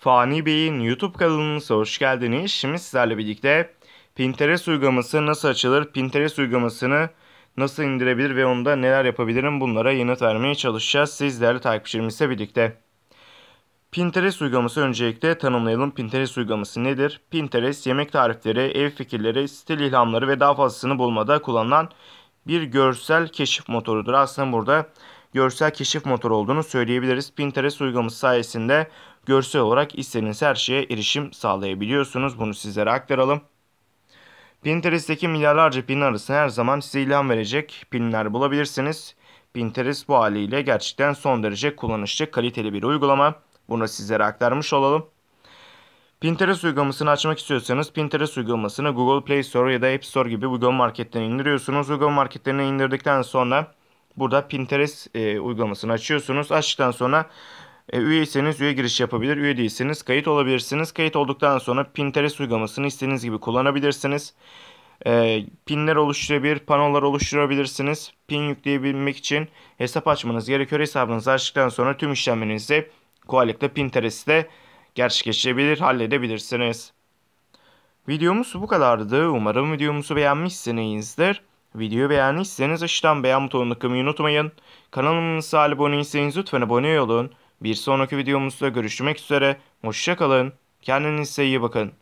Fani Bey'in YouTube kanalınıza hoş geldiniz. Şimdi sizlerle birlikte Pinterest uygulaması nasıl açılır, Pinterest uygulamasını nasıl indirebilir ve onda neler yapabilirim bunlara yanıt vermeye çalışacağız. Sizlerle takipçilerimizle birlikte. Pinterest uygulaması öncelikle tanımlayalım. Pinterest uygulaması nedir? Pinterest yemek tarifleri, ev fikirleri, stil ilhamları ve daha fazlasını bulmada kullanılan bir görsel keşif motorudur. Aslında burada görsel keşif motoru olduğunu söyleyebiliriz. Pinterest uygulaması sayesinde görsel olarak istediğiniz her şeye erişim sağlayabiliyorsunuz. Bunu sizlere aktaralım. Pinterest'teki milyarlarca pin arasında her zaman size ilham verecek pinler bulabilirsiniz. Pinterest bu haliyle gerçekten son derece kullanışlı, kaliteli bir uygulama. Bunu sizlere aktarmış olalım. Pinterest uygulamasını açmak istiyorsanız Pinterest uygulamasını Google Play Store ya da App Store gibi Google marketlerine indiriyorsunuz. Google marketlerine indirdikten sonra Burada Pinterest e, uygulamasını açıyorsunuz. Açtıktan sonra e, üyeyseniz üye giriş yapabilir. Üye değilseniz kayıt olabilirsiniz. Kayıt olduktan sonra Pinterest uygulamasını istediğiniz gibi kullanabilirsiniz. E, pinler oluşturabilir, panolar oluşturabilirsiniz. Pin yükleyebilmek için hesap açmanız gerekiyor. Hesabınızı açtıktan sonra tüm işlemlerinizi kolaylıkla Pinterest'te gerçekleştirebilir, halledebilirsiniz. Videomuz bu kadardı. Umarım videomuzu beğenmişsinizdir. Videoyu beğendiyseniz aşağıdan beğen butonuna tıklamayı unutmayın. Kanalımıza aboneyseniz lütfen abone olun. Bir sonraki videomuzda görüşmek üzere. Hoşçakalın. Kendinize iyi bakın.